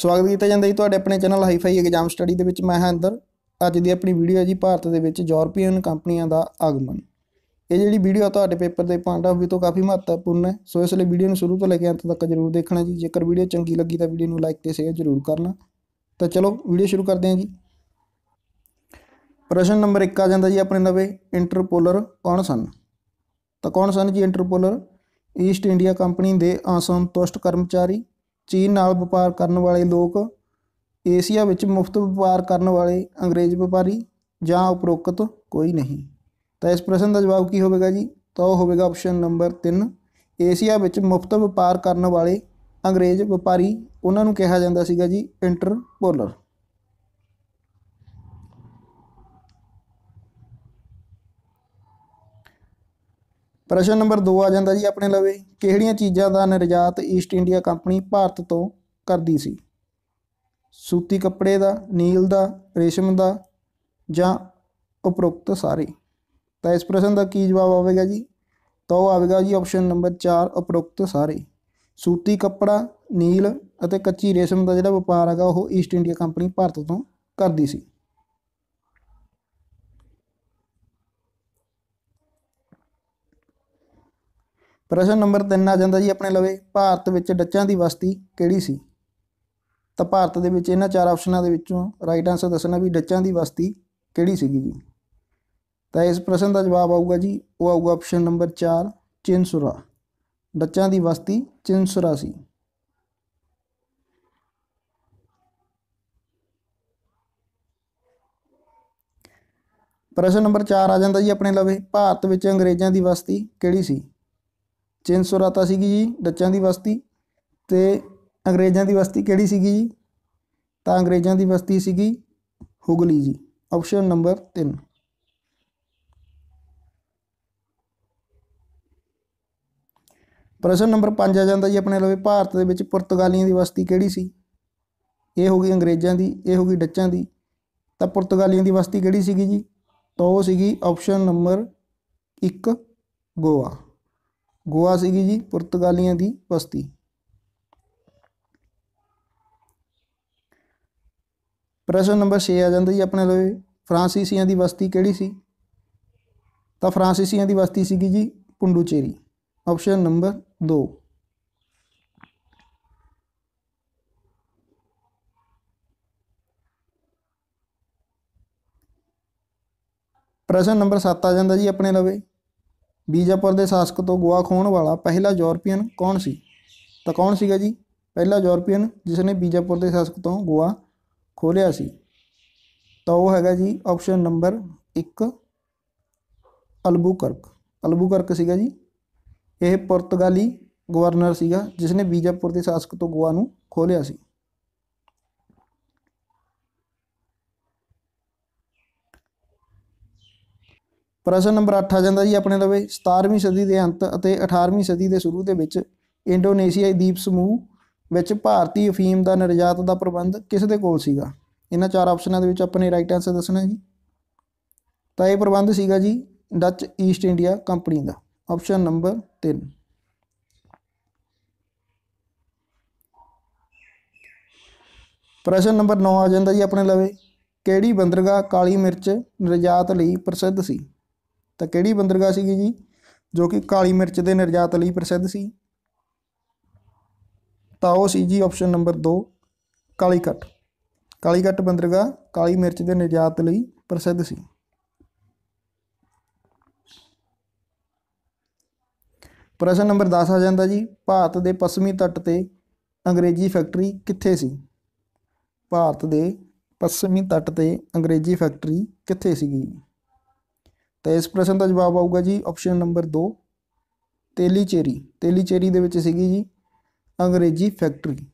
ਸਵਾਗਤ ਕੀਤਾ ਜਾਂਦਾ ਜੀ ਤੁਹਾਡੇ ਆਪਣੇ ਚੈਨਲ ਹਾਈਫਾਈ ਐਗਜ਼ਾਮ ਸਟੱਡੀ ਦੇ ਵਿੱਚ ਮੈਂ ਹਾਂ ਅੰਦਰ ਅੱਜ ਦੀ ਆਪਣੀ ਵੀਡੀਓ ਹੈ ਜੀ ਭਾਰਤ ਦੇ ਵਿੱਚ ਯੂਰੋਪੀਅਨ ਕੰਪਨੀਆਂ ਦਾ ਆਗਮਨ ਇਹ ਜਿਹੜੀ ਵੀਡੀਓ ਤੁਹਾਡੇ ਪੇਪਰ ਦੇ ਪੁਆਇੰਟ ਆਫ ਵੀ ਤੋਂ ਕਾਫੀ ਮਹੱਤਵਪੂਰਨ ਹੈ ਸੋ ਇਸ ਲਈ ਵੀਡੀਓ ਨੂੰ ਸ਼ੁਰੂ ਤੋਂ ਲੈ ਕੇ ਅੰਤ ਤੱਕ ਜ਼ਰੂਰ ਦੇਖਣਾ ਜੀ ਜੇਕਰ ਵੀਡੀਓ ਚੰਗੀ ਲੱਗੀ ਤਾਂ ਵੀਡੀਓ ਨੂੰ ਲਾਈਕ ਤੇ ਸ਼ੇਅਰ ਜ਼ਰੂਰ ਕਰਨਾ ਤਾਂ ਚਲੋ ਵੀਡੀਓ ਸ਼ੁਰੂ ਕਰਦੇ ਹਾਂ ਜੀ ਪ੍ਰਸ਼ਨ ਨੰਬਰ 1 ਆ ਜਾਂਦਾ ਜੀ ਆਪਣੇ ਨਵੇਂ ਇੰਟਰਪੋਲਰ ਕੌਣ ਸਨ ਤਾਂ ਕੌਣ ਸਨ ਜੀ ਇੰਟਰਪੋਲਰ ਈਸਟ ਇੰਡੀਆ ਕੰਪਨੀ ਦੇ ਅਸੰਤੁਸ਼ਟ ਕਰਮਚਾਰੀ ਚੀਨ ਨਾਲ ਵਪਾਰ ਕਰਨ ਵਾਲੇ ਲੋਕ ਏਸ਼ੀਆ ਵਿੱਚ ਮੁਫਤ ਵਪਾਰ ਕਰਨ ਵਾਲੇ ਅੰਗਰੇਜ਼ ਵਪਾਰੀ ਜਾਂ ਉਪਰੋਕਤ ਕੋਈ ਨਹੀਂ ਤਾਂ ਇਸ ਪ੍ਰਸ਼ਨ ਦਾ ਜਵਾਬ ਕੀ ਹੋਵੇਗਾ ਜੀ ਤਾਂ ਉਹ ਹੋਵੇਗਾ ਆਪਸ਼ਨ ਨੰਬਰ 3 ਏਸ਼ੀਆ ਵਿੱਚ ਮੁਫਤ ਵਪਾਰ ਕਰਨ ਵਾਲੇ ਅੰਗਰੇਜ਼ ਵਪਾਰੀ ਉਹਨਾਂ ਨੂੰ ਕਿਹਾ ਜਾਂਦਾ ਸੀਗਾ ਜੀ ਇੰਟਰਪੋਲਰ ਪ੍ਰਸ਼ਨ ਨੰਬਰ 2 ਆ ਜਾਂਦਾ ਜੀ ਆਪਣੇ ਲਵੇ ਕਿਹੜੀਆਂ ਚੀਜ਼ਾਂ ਦਾ ਨਿਰਯਾਤ ਈਸਟ ਇੰਡੀਆ ਕੰਪਨੀ ਭਾਰਤ ਤੋਂ ਕਰਦੀ ਸੀ ਸੂਤੀ ਕੱਪੜੇ ਦਾ ਨੀਲ ਦਾ ਰੇਸ਼ਮ ਦਾ ਜਾਂ ਉਪਰੋਕਤ ਸਾਰੇ ਤਾਂ ਇਸ ਪ੍ਰਸ਼ਨ ਦਾ ਕੀ ਜਵਾਬ ਆਵੇਗਾ ਜੀ ਤਾਂ ਉਹ ਆਵੇਗਾ ਜੀ ਆਪਸ਼ਨ ਨੰਬਰ 4 ਉਪਰੋਕਤ ਸਾਰੇ ਸੂਤੀ ਕੱਪੜਾ ਨੀਲ ਅਤੇ ਕੱਚੀ ਰੇਸ਼ਮ ਦਾ ਜਿਹੜਾ ਵਪਾਰ ਹੈਗਾ ਉਹ ਈਸਟ ਇੰਡੀਆ ਕੰਪਨੀ ਭਾਰਤ ਤੋਂ ਕਰਦੀ ਸੀ ਪ੍ਰਸ਼ਨ ਨੰਬਰ 3 ਆ ਜਾਂਦਾ ਜੀ ਆਪਣੇ ਲਵੇ ਭਾਰਤ ਵਿੱਚ ਡੱਚਾਂ ਦੀ ਵਸਤੀ ਕਿਹੜੀ ਸੀ ਤਾਂ ਭਾਰਤ ਦੇ ਵਿੱਚ ਇਹਨਾਂ ਚਾਰ ਆਪਸ਼ਨਾਂ ਦੇ ਵਿੱਚੋਂ ਰਾਈਟ ਆਨਸਰ ਦੱਸਣਾ ਵੀ ਡੱਚਾਂ ਦੀ ਵਸਤੀ ਕਿਹੜੀ ਸੀਗੀ ਜੀ ਤਾਂ ਇਸ ਪ੍ਰਸ਼ਨ ਦਾ ਜਵਾਬ ਆਊਗਾ ਜੀ ਉਹ ਆਊਗਾ ਆਪਸ਼ਨ ਨੰਬਰ 4 ਚਿੰਸੁਰਾ ਡੱਚਾਂ ਦੀ ਵਸਤੀ ਚਿੰਸੁਰਾ ਸੀ ਪ੍ਰਸ਼ਨ ਨੰਬਰ 4 ਆ ਜਾਂਦਾ ਜੀ ਆਪਣੇ ਲਵੇ ਭਾਰਤ ਵਿੱਚ ਅੰਗਰੇਜ਼ਾਂ ਦੀ ਵਸਤੀ ਕਿਹੜੀ ਸੀ ਚਿੰਸੁਰਾਤਾ ਸੀਗੀ ਜੀ ਡੱਚਾਂ ਦੀ ਬਸਤੀ ਤੇ ਅੰਗਰੇਜ਼ਾਂ ਦੀ ਬਸਤੀ ਕਿਹੜੀ ਸੀਗੀ ਜੀ ਤਾਂ ਅੰਗਰੇਜ਼ਾਂ ਦੀ ਬਸਤੀ ਸੀਗੀ ਹੁਗਲੀ ਜੀ ਆਪਸ਼ਨ ਨੰਬਰ 3 ਪ੍ਰਸ਼ਨ ਨੰਬਰ 5 ਆ ਜਾਂਦਾ ਜੀ ਆਪਣੇ ਲਵੇ ਭਾਰਤ ਦੇ ਵਿੱਚ ਪੁਰਤਗਾਲੀਆਂ ਦੀ ਵਸਤੀ ਕਿਹੜੀ ਸੀ ਇਹ ਹੋ ਗਈ ਅੰਗਰੇਜ਼ਾਂ ਦੀ ਇਹ ਹੋ ਗਈ ਡੱਚਾਂ ਦੀ ਤਾਂ ਪੁਰਤਗਾਲੀਆਂ ਦੀ ਵਸਤੀ ਕਿਹੜੀ ਸੀਗੀ ਜੀ ਤਾਂ ਉਹ ਸੀਗੀ ਆਪਸ਼ਨ ਨੰਬਰ 1 ਗੋਆ ਗੋਆ ਸੀਗੀ ਜੀ ਪੁਰਤਗਾਲੀਆਂ ਦੀ ਬਸਤੀ ਪ੍ਰਸ਼ਨ ਨੰਬਰ 6 ਆ ਜਾਂਦਾ ਜੀ ਆਪਣੇ ਲਈ ਫ੍ਰਾਂਸੀਸੀਆਂ ਦੀ ਬਸਤੀ ਕਿਹੜੀ ਸੀ ਤਾਂ ਫ੍ਰਾਂਸੀਸੀਆਂ ਦੀ ਬਸਤੀ ਸੀਗੀ ਜੀ ਪੁੰਡੂਚੇਰੀ ਆਪਸ਼ਨ ਨੰਬਰ 2 ਪ੍ਰਸ਼ਨ ਨੰਬਰ 7 ਆ ਜਾਂਦਾ ਜੀ ਆਪਣੇ ਲਵੇ ਬੀਜਾਪੁਰ ਦੇ ਸ਼ਾਸਕ ਤੋਂ ਗੋਆ ਖੋਣ ਵਾਲਾ ਪਹਿਲਾ ਯੂਰਪੀਅਨ ਕੌਣ ਸੀ ਤਾਂ ਕੌਣ ਸੀਗਾ ਜੀ ਪਹਿਲਾ ਯੂਰਪੀਅਨ ਜਿਸ ਨੇ ਬੀਜਾਪੁਰ ਦੇ ਸ਼ਾਸਕ ਤੋਂ ਗੋਆ ਖੋਲਿਆ ਸੀ ਤਾਂ ਉਹ ਹੈਗਾ ਜੀ ਆਪਸ਼ਨ ਨੰਬਰ 1 ਅਲਬੂਕਰਕ ਅਲਬੂਕਰਕ ਸੀਗਾ ਜੀ ਇਹ ਪੁਰਤਗਾਲੀ ਗਵਰਨਰ ਸੀਗਾ ਜਿਸ ਨੇ ਬੀਜਾਪੁਰ ਦੇ ਸ਼ਾਸਕ ਤੋਂ ਗੋਆ ਨੂੰ ਖੋਲਿਆ ਸੀ ਪ੍ਰਸ਼ਨ ਨੰਬਰ 8 ਆ ਜਾਂਦਾ ਜੀ ਆਪਣੇ ਲਵੇ 17ਵੀਂ ਸਦੀ ਦੇ ਅੰਤ ਅਤੇ 18ਵੀਂ ਸਦੀ ਦੇ ਸ਼ੁਰੂ ਦੇ ਵਿੱਚ ਇੰਡੋਨੇਸ਼ੀਆਈ ਦੀਪ ਸਮੂਹ ਵਿੱਚ ਭਾਰਤੀ ਅਫੀਮ ਦਾ ਨਿਰਯਾਤ ਦਾ ਪ੍ਰਬੰਧ ਕਿਸ ਦੇ ਕੋਲ ਸੀਗਾ ਇਹਨਾਂ ਚਾਰ ਆਪਸ਼ਨਾਂ ਦੇ ਵਿੱਚ ਆਪਣੇ ਰਾਈਟ ਆਨਸਰ ਦੱਸਣਾ ਜੀ ਤਾਂ ਇਹ ਪ੍ਰਬੰਧ ਸੀਗਾ ਜੀ ਡੱਚ ਈਸਟ ਇੰਡੀਆ ਕੰਪਨੀ ਦਾ ਆਪਸ਼ਨ ਨੰਬਰ 3 ਪ੍ਰਸ਼ਨ ਨੰਬਰ 9 ਆ ਜਾਂਦਾ ਜੀ ਆਪਣੇ ਲਵੇ ਕਿਹੜੀ ਬੰਦਰਗਾਹ ਕਾਲੀ ਮਿਰਚ ਨਿਰਯਾਤ ਲਈ ਪ੍ਰਸਿੱਧ ਸੀ ਤਾਂ ਕਿਹੜੀ ਬੰਦਰਗਾਹ ਸੀਗੀ ਜੀ ਜੋ ਕਿ ਕਾਲੀ ਮਿਰਚ ਦੇ ਨਿਰਯਾਤ ਲਈ ਪ੍ਰਸਿੱਧ ਸੀ ਤਾਂ ਉਹ ਸੀ ਜੀ ਆਪਸ਼ਨ ਨੰਬਰ 2 ਕਾਲੀਕਟ ਕਾਲੀਕਟ ਬੰਦਰਗਾਹ ਕਾਲੀ ਮਿਰਚ ਦੇ ਨਿਰਯਾਤ ਲਈ ਪ੍ਰਸਿੱਧ ਸੀ ਪ੍ਰਸ਼ਨ ਨੰਬਰ 10 ਆ ਜਾਂਦਾ ਜੀ ਭਾਰਤ ਦੇ ਪੱਛਮੀ ਤੱਟ ਤੇ ਅੰਗਰੇਜ਼ੀ ਫੈਕਟਰੀ ਕਿੱਥੇ ਸੀ ਭਾਰਤ ਦੇ ਪੱਛਮੀ ਤੱਟ ਤੇ ਅੰਗਰੇਜ਼ੀ ਫੈਕਟਰੀ ਕਿੱਥੇ ਸੀਗੀ ਤਾਂ ਇਸ ਪ੍ਰਸ਼ਨ ਦਾ ਜਵਾਬ ਆਊਗਾ ਜੀ ਆਪਸ਼ਨ ਨੰਬਰ 2 ਤੇਲੀਚੇਰੀ ਤੇਲੀਚੇਰੀ ਦੇ ਵਿੱਚ ਸੀਗੀ ਜੀ ਅੰਗਰੇਜ਼ੀ ਫੈਕਟਰੀ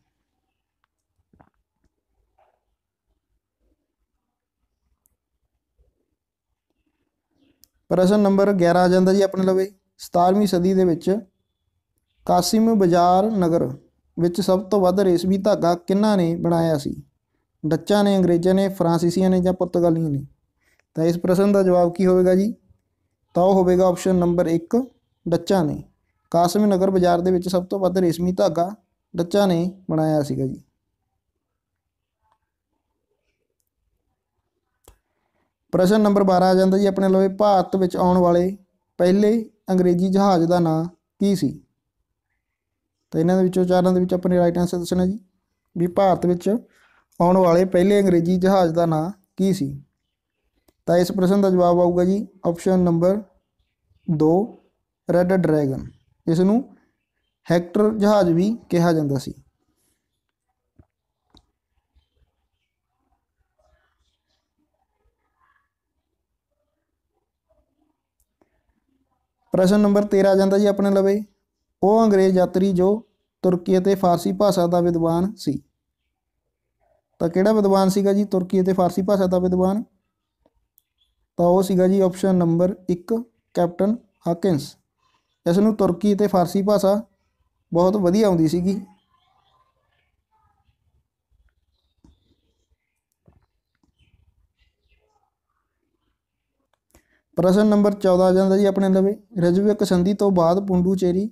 ਪ੍ਰਸ਼ਨ ਨੰਬਰ 11 ਆ ਜਾਂਦਾ ਜੀ ਆਪਣੇ ਲਵੇ 17ਵੀਂ ਸਦੀ ਦੇ ਵਿੱਚ ਕਾਸਿਮ ਬਾਜ਼ਾਰ ਨਗਰ ਵਿੱਚ ਸਭ ਤੋਂ ਵੱਧ ਰੇਸ਼ਮੀ ਧਾਗਾ ਕਿੰਨਾ ਨੇ ਬਣਾਇਆ ਸੀ ਡੱਚਾਂ ਨੇ ਅੰਗਰੇਜ਼ਾਂ ਨੇ ਫਰਾਂਸੀਸੀਆਂ ਨੇ ਜਾਂ ਪੁਰਤਗਾਲੀਆਂ ਨੇ ਤਾਂ ਇਸ ਪ੍ਰਸ਼ਨ ਦਾ ਜਵਾਬ ਕੀ ਹੋਵੇਗਾ ਜੀ ਤਾਂ ਉਹ ਹੋਵੇਗਾ ਆਪਸ਼ਨ ਨੰਬਰ 1 ਡੱਚਾ ਨੇ ਕਾਸਮ ਨਗਰ ਬਾਜ਼ਾਰ ਦੇ ਵਿੱਚ ਸਭ ਤੋਂ ਵੱਧ ਰੇਸ਼ਮੀ ਧਾਗਾ ਡੱਚਾ ਨੇ ਬਣਾਇਆ ਸੀਗਾ ਜੀ ਪ੍ਰਸ਼ਨ ਨੰਬਰ 12 ਆ ਜਾਂਦਾ ਜੀ ਆਪਣੇ ਲਵੇ ਭਾਰਤ ਵਿੱਚ ਆਉਣ ਵਾਲੇ ਪਹਿਲੇ ਅੰਗਰੇਜ਼ੀ ਜਹਾਜ਼ ਦਾ ਨਾਂ ਕੀ ਸੀ ਤਾਂ ਇਹਨਾਂ ਦੇ ਵਿੱਚੋਂ ਚਾਰਾਂ ਦੇ ਵਿੱਚ ਆਪਣੇ ਰਾਈਟ ਆਨਸਰ ਦੱਸਣਾ ਜੀ ਵੀ ਭਾਰਤ ਵਿੱਚ ਆਉਣ ਵਾਲੇ ਪਹਿਲੇ ਅੰਗਰੇਜ਼ੀ ਜਹਾਜ਼ ਦਾ ਨਾਂ ਕੀ ਸੀ ਤਾਂ ਇਸ ਪ੍ਰਸ਼ਨ ਦਾ ਜਵਾਬ ਆਊਗਾ ਜੀ ਆਪਸ਼ਨ ਨੰਬਰ 2 ਰੈੱਡ ਡਰੈਗਨ ਇਸ ਨੂੰ ਹੈਕਟਰ ਜਹਾਜ਼ ਵੀ ਕਿਹਾ ਜਾਂਦਾ ਸੀ ਪ੍ਰਸ਼ਨ ਨੰਬਰ 13 ਆ ਜਾਂਦਾ ਜੀ ਆਪਣੇ ਲਵੇ ਉਹ ਅੰਗਰੇਜ਼ ਯਾਤਰੀ ਜੋ ਤੁਰਕੀ ਅਤੇ ਫਾਰਸੀ ਭਾਸ਼ਾ ਦਾ ਵਿਦਵਾਨ ਸੀ ਤਾਂ ਕਿਹੜਾ ਵਿਦਵਾਨ ਸੀਗਾ ਜੀ ਤੁਰਕੀ ਅਤੇ ਫਾਰਸੀ ਭਾਸ਼ਾ ਦਾ ਵਿਦਵਾਨ ਤਾਂ ਉਹ ਸੀਗਾ ਜੀ ਆਪਸ਼ਨ ਨੰਬਰ 1 ਕੈਪਟਨ ਹਾਕਿੰਸ ਇਸ ਨੂੰ ਤੁਰਕੀ ਤੇ ਫਾਰਸੀ ਭਾਸ਼ਾ ਬਹੁਤ ਵਧੀਆ ਆਉਂਦੀ ਸੀਗੀ ਪ੍ਰਸ਼ਨ ਨੰਬਰ 14 ਆ ਜਾਂਦਾ ਜੀ ਆਪਣੇ ਲਵੇ ਰਜਵਿਕ ਸੰਧੀ ਤੋਂ ਬਾਅਦ ਪੁੰਡੂਚੇਰੀ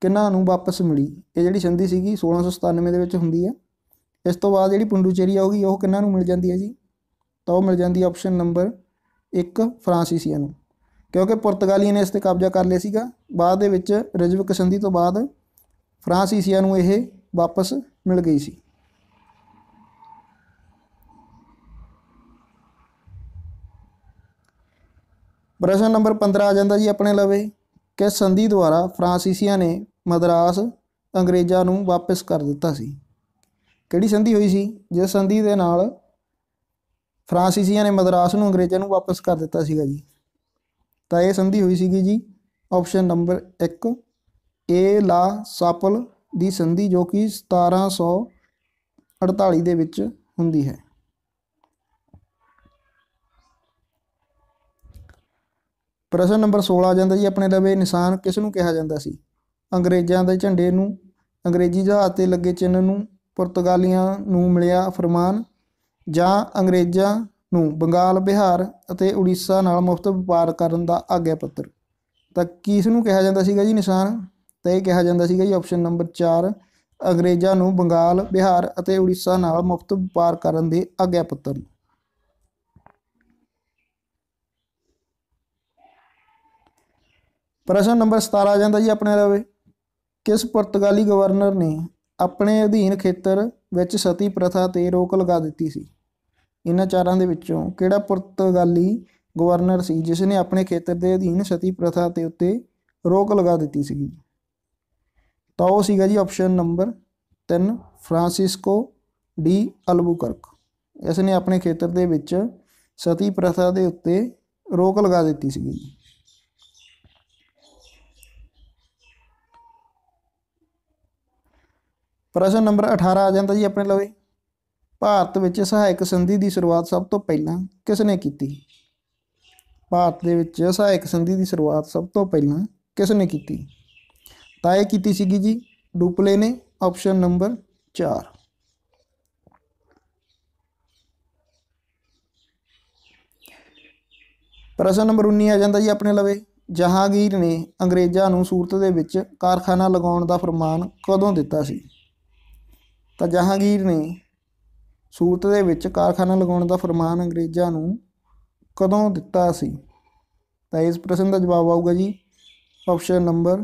ਕਿਹਨਾਂ ਨੂੰ ਵਾਪਸ ਮਿਲੀ ਇਹ ਜਿਹੜੀ ਸੰਧੀ ਸੀਗੀ 1697 ਦੇ ਵਿੱਚ ਹੁੰਦੀ ਹੈ ਇਸ ਤੋਂ ਬਾਅਦ ਜਿਹੜੀ ਪੁੰਡੂਚੇਰੀ ਆਉਗੀ ਉਹ ਕਿਹਨਾਂ ਨੂੰ ਮਿਲ ਜਾਂਦੀ ਹੈ ਜੀ ਤਾਂ ਉਹ ਮਿਲ ਜਾਂਦੀ ਹੈ ਆਪਸ਼ਨ ਨੰਬਰ ਇੱਕ ਫਰਾਂਸੀਸੀਆਂ ਨੂੰ ਕਿਉਂਕਿ ਪੁਰਤਗਾਲੀਆਂ ਨੇ ਇਸ ਤੇ ਕਬਜ਼ਾ ਕਰ ਲਿਆ ਸੀਗਾ ਬਾਅਦ ਦੇ ਵਿੱਚ ਰਿਜਵਕ ਸੰਧੀ ਤੋਂ ਬਾਅਦ ਫਰਾਂਸੀਸੀਆਂ ਨੂੰ ਇਹ ਵਾਪਸ ਮਿਲ ਗਈ ਸੀ ਪ੍ਰਸ਼ਨ ਨੰਬਰ 15 ਆ ਜਾਂਦਾ ਜੀ ਆਪਣੇ ਲਵੇ ਕਿ ਸੰਧੀ ਦੁਆਰਾ ਫਰਾਂਸੀਸੀਆਂ ਨੇ ਮਦਰਾਸ ਅੰਗਰੇਜ਼ਾਂ ਨੂੰ ਵਾਪਸ ਕਰ ਦਿੱਤਾ ਸੀ ਕਿਹੜੀ ਸੰਧੀ ਹੋਈ ਸੀ ਜਿਸ ਸੰਧੀ ਦੇ ਨਾਲ ਫਰਾਂਸੀਸੀਆਂ ਨੇ ਮਦਰਾਸ ਨੂੰ ਅੰਗਰੇਜ਼ਾਂ ਨੂੰ ਵਾਪਸ ਕਰ ਦਿੱਤਾ ਸੀਗਾ ਜੀ ਤਾਂ ਇਹ ਸੰਧੀ ਹੋਈ ਸੀਗੀ ਜੀ ਆਪਸ਼ਨ ਨੰਬਰ 1 ਏ ਲਾ ਸਾਪਲ ਦੀ ਸੰਧੀ ਜੋ ਕਿ 1748 ਦੇ ਵਿੱਚ ਹੁੰਦੀ ਹੈ ਪ੍ਰਸ਼ਨ ਨੰਬਰ 16 ਆ ਜਾਂਦਾ ਜੀ ਆਪਣੇ ਲਵੇ ਨਿਸ਼ਾਨ ਕਿਸ ਨੂੰ ਕਿਹਾ ਜਾਂਦਾ ਸੀ ਅੰਗਰੇਜ਼ਾਂ ਦੇ ਝੰਡੇ ਨੂੰ ਅੰਗਰੇਜ਼ੀ ਜਹਾਜ਼ ਤੇ ਲੱਗੇ ਚਿੰਨ੍ਹ ਨੂੰ ਪੁਰਤਗਾਲੀਆਂ ਨੂੰ ਮਿਲਿਆ ਫਰਮਾਨ ਜਾਂ ਅੰਗਰੇਜ਼ਾਂ ਨੂੰ ਬੰਗਾਲ ਬਿਹਾਰ ਅਤੇ ਉੜੀਸਾ ਨਾਲ ਮੁਫਤ ਵਪਾਰ ਕਰਨ ਦਾ ਆਗਿਆ ਪੱਤਰ ਤਾਂ ਕਿਸ ਨੂੰ ਕਿਹਾ ਜਾਂਦਾ ਸੀਗਾ ਜੀ ਨਿਸ਼ਾਨ ਤਾਂ ਇਹ ਕਿਹਾ ਜਾਂਦਾ ਸੀਗਾ ਜੀ ਆਪਸ਼ਨ ਨੰਬਰ 4 ਅੰਗਰੇਜ਼ਾਂ ਨੂੰ ਬੰਗਾਲ ਬਿਹਾਰ ਅਤੇ ਉੜੀਸਾ ਨਾਲ ਮੁਫਤ ਵਪਾਰ ਕਰਨ ਦੇ ਆਗਿਆ ਪੱਤਰ ਪ੍ਰਸ਼ਨ ਨੰਬਰ 17 ਆ ਜਾਂਦਾ ਜੀ ਆਪਣੇ ਲਵੇ ਕਿਸ ਪੁਰਤਗਾਲੀ ਗਵਰਨਰ ਨੇ ਆਪਣੇ ਅਧੀਨ ਖੇਤਰ ਵਿੱਚ ਸਤੀ ਪ੍ਰਥਾ ਤੇ ਰੋਕ ਲਗਾ ਦਿੱਤੀ ਸੀ ਇਹਨਾਂ ਚਾਰਾਂ ਦੇ ਵਿੱਚੋਂ ਕਿਹੜਾ ਪੁਰਤਗਾਲੀ ਗਵਰਨਰ ਸੀ ਜਿਸ ਨੇ ਆਪਣੇ ਖੇਤਰ ਦੇ ਅਧੀਨ ਸਤੀ ਪ੍ਰਥਾ ਤੇ ਉੱਤੇ ਰੋਕ ਲਗਾ ਦਿੱਤੀ ਸੀ ਤਾਂ ਉਹ ਸੀਗਾ ਜੀ option number 3 Francisco de Albuquerque ਇਸ ਨੇ ਆਪਣੇ ਖੇਤਰ ਦੇ ਵਿੱਚ ਸਤੀ ਪ੍ਰਥਾ ਦੇ ਉੱਤੇ ਰੋਕ ਲਗਾ ਦਿੱਤੀ ਸੀਗੀ ਪ੍ਰਸ਼ਨ ਨੰਬਰ 18 ਆ ਜਾਂਦਾ ਜੀ ਆਪਣੇ ਲਵੇ ਭਾਰਤ ਵਿੱਚ ਸਹਾਇਕ ਸੰਧੀ ਦੀ ਸ਼ੁਰੂਆਤ ਸਭ ਤੋਂ ਪਹਿਲਾਂ ਕਿਸ ਨੇ ਕੀਤੀ ਭਾਰਤ ਦੇ ਵਿੱਚ ਸਹਾਇਕ ਸੰਧੀ ਦੀ ਸ਼ੁਰੂਆਤ ਸਭ ਤੋਂ ਪਹਿਲਾਂ ਕਿਸ ਨੇ ਕੀਤੀ ਤਾਂ ਇਹ ਕੀਤੀ ਸੀਗੀ ਜੀ ਡੂਪਲੇ ਨੇ ਆਪਸ਼ਨ ਨੰਬਰ 4 ਪ੍ਰਸ਼ਨ ਨੰਬਰ 19 ਆ ਜਾਂਦਾ ਜੀ ਆਪਣੇ ਲਵੇ ਜਹਾਂਗੀਰ ਨੇ ਅੰਗਰੇਜ਼ਾਂ ਨੂੰ ਸੂਰਤ ਦੇ ਵਿੱਚ ਕਾਰਖਾਨਾ ਲਗਾਉਣ ਦਾ ਫਰਮਾਨ ਕਦੋਂ ਦਿੱਤਾ ਸੀ ਤਾਂ ਜਹਾਂਗੀਰ ਨੇ ਸੂਰਤ ਦੇ ਵਿੱਚ ਕਾਰਖਾਨਾ ਲਗਾਉਣ ਦਾ ਫਰਮਾਨ ਅੰਗਰੇਜ਼ਾਂ ਨੂੰ ਕਦੋਂ ਦਿੱਤਾ ਸੀ ਤਾਂ ਇਸ ਪ੍ਰਸ਼ਨ ਦਾ ਜਵਾਬ ਆਊਗਾ ਜੀ ਆਪਸ਼ਨ ਨੰਬਰ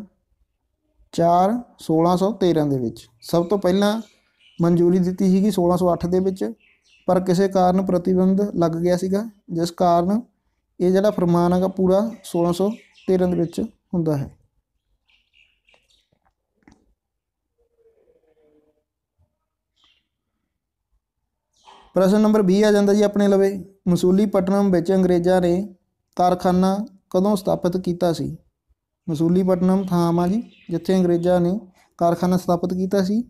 4 1613 ਦੇ ਵਿੱਚ ਸਭ ਤੋਂ ਪਹਿਲਾਂ ਮਨਜ਼ੂਰੀ ਦਿੱਤੀ ਸੀਗੀ 1608 ਦੇ ਵਿੱਚ ਪਰ ਕਿਸੇ ਕਾਰਨ ਪ੍ਰਤੀਬੰਧ ਲੱਗ ਗਿਆ ਸੀਗਾ ਜਿਸ ਕਾਰਨ ਇਹ ਜਿਹੜਾ ਫਰਮਾਨ ਹੈਗਾ ਪੂਰਾ 1613 ਦੇ ਵਿੱਚ ਹੁੰਦਾ ਹੈ ਪ੍ਰਸ਼ਨ ਨੰਬਰ 20 ਆ ਜਾਂਦਾ ਜੀ ਆਪਣੇ ਲਵੇ ਮਸੂਲੀ ਪਟਨਮ ਵਿੱਚ ਅੰਗਰੇਜ਼ਾਂ ਨੇ ਕਾਰਖਾਨਾ ਕਦੋਂ ਸਥਾਪਿਤ ਕੀਤਾ ਸੀ ਮਸੂਲੀ ਪਟਨਮ ਥਾਂ ਆ ਜੀ ਜਿੱਥੇ ਅੰਗਰੇਜ਼ਾਂ ਨੇ ਕਾਰਖਾਨਾ ਸਥਾਪਿਤ ਕੀਤਾ ਸੀ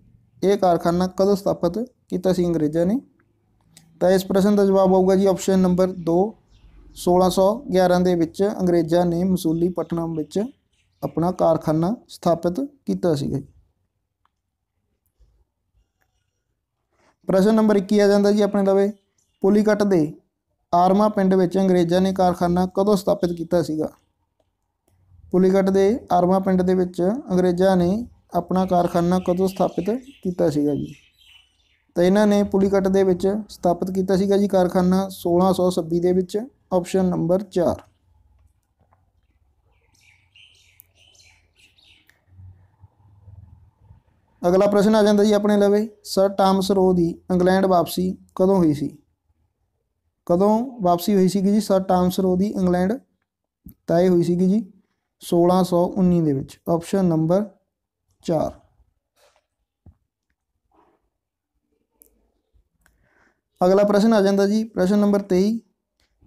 ਇਹ ਕਾਰਖਾਨਾ ਕਦੋਂ ਸਥਾਪਿਤ ਕੀਤਾ ਸੀ ਅੰਗਰੇਜ਼ਾਂ ਨੇ ਤਾਂ ਇਸ ਪ੍ਰਸ਼ਨ ਦਾ ਜਵਾਬ ਆਊਗਾ ਜੀ ਆਪਸ਼ਨ ਨੰਬਰ 2 1611 ਦੇ ਵਿੱਚ ਅੰਗਰੇਜ਼ਾਂ ਨੇ ਮਸੂਲੀ ਪਟਨਮ ਵਿੱਚ ਆਪਣਾ ਕਾਰਖਾਨਾ ਸਥਾਪਿਤ ਕੀਤਾ ਸੀ ਜੀ ਪ੍ਰਸ਼ਨ ਨੰਬਰ 21 ਆ ਜਾਂਦਾ ਜੀ ਆਪਣੇ ਲਵੇ ਪੁਲੀਕਟ ਦੇ ਆਰਮਾ ਪਿੰਡ ਵਿੱਚ ਅੰਗਰੇਜ਼ਾਂ ਨੇ ਕਾਰਖਾਨਾ ਕਦੋਂ ਸਥਾਪਿਤ ਕੀਤਾ ਸੀਗਾ ਪੁਲੀਕਟ ਦੇ ਆਰਮਾ ਪਿੰਡ ਦੇ ਵਿੱਚ ਅੰਗਰੇਜ਼ਾਂ ਨੇ ਆਪਣਾ ਕਾਰਖਾਨਾ ਕਦੋਂ ਸਥਾਪਿਤ ਕੀਤਾ ਸੀਗਾ ਜੀ ਤਾਂ ਇਹਨਾਂ ਨੇ ਪੁਲੀਕਟ ਦੇ ਵਿੱਚ ਸਥਾਪਿਤ ਕੀਤਾ ਸੀਗਾ ਜੀ ਕਾਰਖਾਨਾ 1626 ਦੇ ਵਿੱਚ ਆਪਸ਼ਨ ਨੰਬਰ 4 ਅਗਲਾ ਪ੍ਰਸ਼ਨ ਆ ਜਾਂਦਾ ਜੀ ਆਪਣੇ ਲਵੇ ਸਰ ਟਾਮਸ ਰੋ ਦੀ ਇੰਗਲੈਂਡ ਵਾਪਸੀ ਕਦੋਂ ਹੋਈ ਸੀ ਕਦੋਂ ਵਾਪਸੀ ਹੋਈ ਸੀ ਜੀ ਸਰ ਟਾਮਸ ਰੋ ਦੀ ਇੰਗਲੈਂਡ ਤੈਅ ਹੋਈ ਸੀ ਜੀ 1619 ਦੇ ਵਿੱਚ ਆਪਸ਼ਨ ਨੰਬਰ 4 ਅਗਲਾ ਪ੍ਰਸ਼ਨ ਆ ਜਾਂਦਾ ਜੀ ਪ੍ਰਸ਼ਨ ਨੰਬਰ 23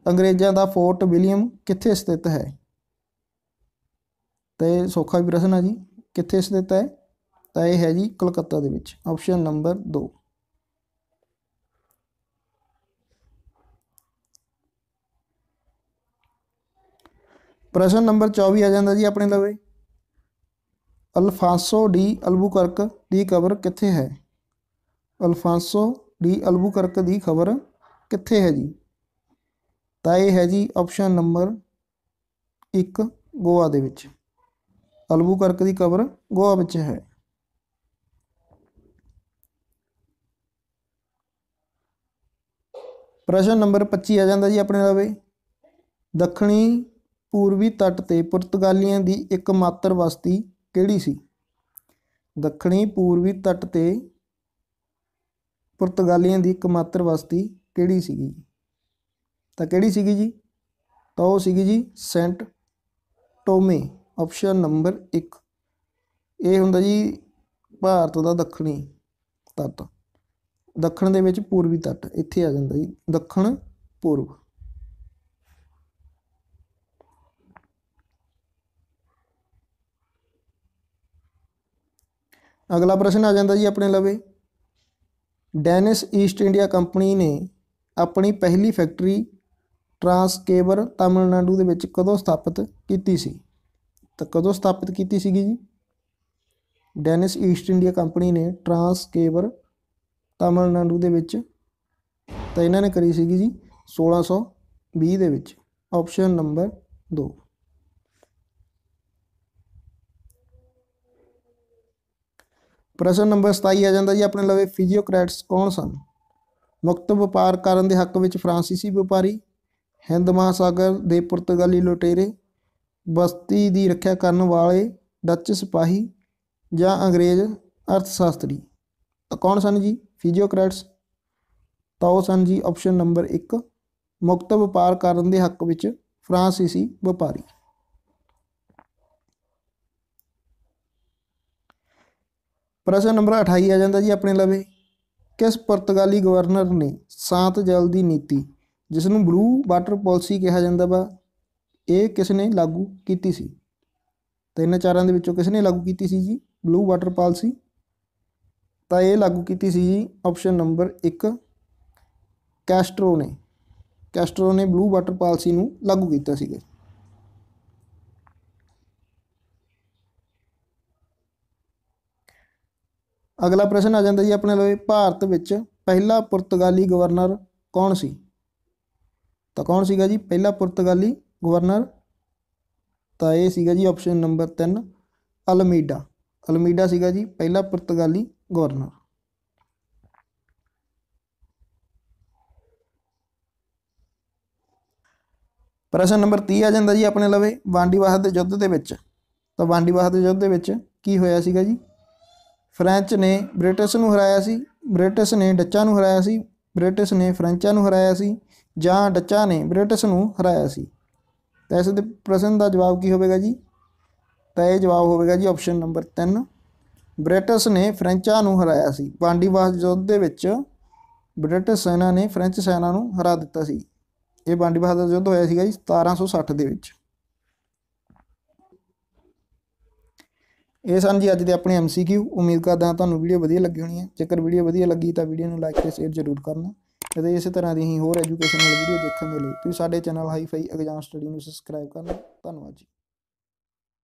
ਅੰਗਰੇਜ਼ਾਂ ਦਾ ਫੋਰਟ ਵਿਲੀਅਮ ਕਿੱਥੇ ਸਥਿਤ ਹੈ ਤੇ ਸੌਖਾ ਵੀ ਪ੍ਰਸ਼ਨ ਆ ਜੀ ਕਿੱਥੇ ਸਥਿਤ ਹੈ ਤਾਂ ਇਹ ਹੈ ਜੀ ਕਲਕੱਤਾ ਦੇ ਵਿੱਚ ਆਪਸ਼ਨ ਨੰਬਰ 2 ਪ੍ਰਸ਼ਨ ਨੰਬਰ 24 ਆ ਜਾਂਦਾ ਜੀ ਆਪਣੇ ਲਵੇ ਅਲਫਾਂਸੋ ਡੀ ਅਲਬੂਕਰਕ ਦੀ ਕਬਰ ਕਿੱਥੇ ਹੈ ਅਲਫਾਂਸੋ ਡੀ ਅਲਬੂਕਰਕ ਦੀ ਖਬਰ ਕਿੱਥੇ ਹੈ ਜੀ ਤਾਂ ਇਹ ਹੈ ਜੀ ਆਪਸ਼ਨ ਨੰਬਰ 1 ਗੋਆ ਦੇ ਵਿੱਚ ਅਲਬੂਕਰਕ ਦੀ ਕਬਰ ਗੋਆ ਵਿੱਚ ਹੈ ਪ੍ਰਸ਼ਨ ਨੰਬਰ 25 ਆ ਜਾਂਦਾ ਜੀ ਆਪਣੇ ਲਾਵੇ ਦੱਖਣੀ ਪੂਰਬੀ ਤੱਟ ਤੇ ਪੁਰਤਗਾਲੀਆਂ ਦੀ ਇੱਕਮਾਤਰ ਵਸਤੀ ਕਿਹੜੀ ਸੀ ਦੱਖਣੀ ਪੂਰਬੀ ਤੱਟ ਤੇ ਪੁਰਤਗਾਲੀਆਂ ਦੀ ਇੱਕਮਾਤਰ ਵਸਤੀ ਕਿਹੜੀ ਸੀਗੀ ਤਾਂ ਕਿਹੜੀ ਸੀਗੀ ਜੀ ਤਾਂ ਉਹ ਸੀਗੀ ਜੀ ਸੈਂਟ ਟੋਮੇ ਆਪਸ਼ਨ ਨੰਬਰ 1 ਇਹ ਹੁੰਦਾ ਜੀ ਭਾਰਤ ਦਾ ਦੱਖਣੀ ਤੱਟ ਦੱਖਣ ਦੇ ਵਿੱਚ ਪੂਰਬੀ ਤੱਟ ਇੱਥੇ ਆ ਜਾਂਦਾ ਜੀ ਦੱਖਣ ਪੂਰਬ ਅਗਲਾ ਪ੍ਰਸ਼ਨ ਆ ਜਾਂਦਾ ਜੀ ਆਪਣੇ ਲਵੇ ਡੈਨਿਸ ਈਸਟ ਇੰਡੀਆ ਕੰਪਨੀ ਨੇ ਆਪਣੀ ਪਹਿਲੀ ਫੈਕਟਰੀ ਟਰਾਂਸਕੇਬਰ ਤਾਮਿਲਨਾਡੂ ਦੇ ਵਿੱਚ ਕਦੋਂ ਸਥਾਪਿਤ ਕੀਤੀ ਸੀ ਤਾਂ ਕਦੋਂ ਸਥਾਪਿਤ ਕੀਤੀ ਸੀਗੀ ਜੀ ਡੈਨਿਸ ਈਸਟ ਇੰਡੀਆ ਕੰਪਨੀ ਨੇ ਟਰਾਂਸਕੇਬਰ ਤਾਮਿਲਨਾਡੂ ਦੇ ਵਿੱਚ ਤਾਂ ਇਹਨਾਂ ਨੇ ਕਰੀ ਸੀਗੀ ਜੀ 1620 ਦੇ ਵਿੱਚ ਆਪਸ਼ਨ ਨੰਬਰ 2 ਪ੍ਰਸ਼ਨ ਨੰਬਰ 27 ਆ ਜਾਂਦਾ ਜੀ ਆਪਣੇ ਲਵੇ ਫਿਜ਼ੀਓਕ੍ਰੈਟਸ ਕੌਣ ਸਨ ਮੁਕਤ ਵਪਾਰ ਕਰਨ ਦੇ ਹੱਕ ਵਿੱਚ ਫ੍ਰਾਂਸੀਸੀ ਵਪਾਰੀ ਹਿੰਦ ਮਹਾਸਾਗਰ ਦੇ ਪੁਰਤਗਾਲੀ ਲੁਟੇਰੇ ਬਸਤੀ ਦੀ ਰੱਖਿਆ ਕਰਨ ਵਾਲੇ ਡੱਚ ਸਿਪਾਹੀ ਜਾਂ ਅੰਗਰੇਜ਼ ਅਰਥਸ਼ਾਸਤਰੀ ਕੌਣ ਸਨ ਜੀ ਫਿਜ਼ੀਓਕ੍ਰੈਟਸ ਤਾਂ ਉਹ ਸਨ ਜੀ ਆਪਸ਼ਨ ਨੰਬਰ 1 ਮੁਕਤ ਵਪਾਰ ਕਰਨ ਦੇ ਹੱਕ ਵਿੱਚ ਫ੍ਰਾਂਸੀਸੀ ਵਪਾਰੀ ਪ੍ਰਸ਼ਨ ਨੰਬਰ 28 ਆ ਜਾਂਦਾ ਜੀ ਆਪਣੇ ਲਵੇ ਕਿਸ ਪੁਰਤਗਾਲੀ ਗਵਰਨਰ ਨੇ ਸਾਤ ਜਲ ਦੀ ਨੀਤੀ ਜਿਸ ਨੂੰ ਬਲੂ ਵਾਟਰ ਪਾਲਿਸੀ ਕਿਹਾ ਜਾਂਦਾ ਵਾ ਇਹ ਕਿਸ ਨੇ ਲਾਗੂ ਕੀਤੀ ਸੀ ਤਿੰਨ ਚਾਰਾਂ ਦੇ ਵਿੱਚੋਂ ਕਿਸ ਨੇ ਲਾਗੂ ਕੀਤੀ ਸੀ ਜੀ ਬਲੂ ਵਾਟਰ ਪਾਲਿਸੀ ਤਾਂ ਇਹ ਲਾਗੂ ਕੀਤੀ ਸੀ ਜੀ ਆਪਸ਼ਨ ਨੰਬਰ 1 ਕੈਸਟਰੋ ਨੇ ਕੈਸਟਰੋ ਨੇ ਬਲੂ ਵਾਟਰ ਪਾਲਿਸੀ ਨੂੰ ਲਾਗੂ ਕੀਤਾ ਸੀਗਾ ਅਗਲਾ ਪ੍ਰਸ਼ਨ ਆ ਜਾਂਦਾ ਜੀ ਆਪਣੇ ਲਈ ਭਾਰਤ ਵਿੱਚ ਪਹਿਲਾ ਪੁਰਤਗਾਲੀ ਗਵਰਨਰ ਕੌਣ ਸੀ ਤਾਂ ਕੌਣ ਸੀਗਾ ਜੀ ਪਹਿਲਾ ਪੁਰਤਗਾਲੀ ਗਵਰਨਰ ਤਾਂ ਇਹ ਸੀਗਾ ਜੀ ਆਪਸ਼ਨ ਨੰਬਰ 3 ਅਲਮੀਡਾ ਅਲਮੀਡਾ ਸੀਗਾ ਜੀ ਪਹਿਲਾ ਪੁਰਤਗਾਲੀ ਗਵਰਨਰ ਪ੍ਰਸ਼ਨ ਨੰਬਰ 30 ਆ ਜਾਂਦਾ ਜੀ ਆਪਣੇ ਲਵੇ ਵਾਂਡੀਵਾਹ ਦੇ ਯੁੱਧ ਦੇ ਵਿੱਚ ਤਾਂ ਵਾਂਡੀਵਾਹ ਦੇ ਯੁੱਧ ਦੇ ਵਿੱਚ ਕੀ ਹੋਇਆ ਸੀਗਾ ਜੀ ਫ੍ਰੈਂਚ ਨੇ ਬ੍ਰਿਟਿਸ਼ ਨੂੰ ਹਰਾਇਆ ਸੀ ਬ੍ਰਿਟਿਸ਼ ਨੇ ਡੱਚਾਂ ਨੂੰ ਹਰਾਇਆ ਸੀ ਬ੍ਰਿਟਿਸ਼ ਨੇ ਫ੍ਰੈਂਚਾਂ ਨੂੰ ਹਰਾਇਆ ਸੀ ਜਾਂ ਡੱਚਾਂ ਨੇ ਬ੍ਰਿਟਿਸ਼ ਨੂੰ ਹਰਾਇਆ ਸੀ ਤਾਂ ਇਸ ਦੇ ਪ੍ਰਸ਼ਨ ਦਾ ਜਵਾਬ ਕੀ ਹੋਵੇਗਾ ਜੀ ਤਾਂ ਇਹ ਜਵਾਬ ਹੋਵੇਗਾ ਜੀ ਆਪਸ਼ਨ ਨੰਬਰ 3 ਬ੍ਰਿਟਿਸ਼ ਨੇ ਫ੍ਰੈਂਚਾਂ ਨੂੰ ਹਰਾਇਆ ਸੀ ਪਾਂਡੀਵਾਸ ਯੁੱਧ ਦੇ ਵਿੱਚ ਬ੍ਰਿਟਿਸ਼ ਸੈਨਾ ਨੇ ਫ੍ਰੈਂਚ ਸੈਨਾ ਨੂੰ ਹਰਾ ਦਿੱਤਾ ਸੀ ਇਹ ਪਾਂਡੀਵਾਸ ਦਾ ਯੁੱਧ ਹੋਇਆ ਸੀਗਾ ਜੀ 1760 ਦੇ ਵਿੱਚ ਇਹ ਸਨ ਜੀ ਅੱਜ ਦੇ ਆਪਣੇ ਐਮਸੀਕਿਊ ਉਮੀਦ ਕਰਦਾ ਹਾਂ ਤੁਹਾਨੂੰ ਵੀਡੀਓ ਵਧੀਆ ਲੱਗੀ ਹੋਣੀ ਹੈ ਜੇਕਰ ਵੀਡੀਓ ਵਧੀਆ ਲੱਗੀ ਤਾਂ ਵੀਡੀਓ ਨੂੰ ਲਾਈਕ ਤੇ ਸ਼ੇਅਰ ਜ਼ਰੂਰ ਕਰਨਾ ਅਤੇ ਇਸੇ ਤਰ੍ਹਾਂ ਦੀ ਹੀ ਹੋਰ ਐਜੂਕੇਸ਼ਨਲ ਵੀਡੀਓ ਦੇਖਣ ਦੇ ਲਈ ਤੁਸੀਂ ਸਾਡੇ ਚੈਨਲ ਹਾਈਫਾਈ ਐਗਜ਼ਾਮ ਸਟੱਡੀ ਨੂੰ ਸਬਸਕ੍ਰਾਈਬ ਕਰਨਾ ਧੰਨਵਾਦ ਜੀ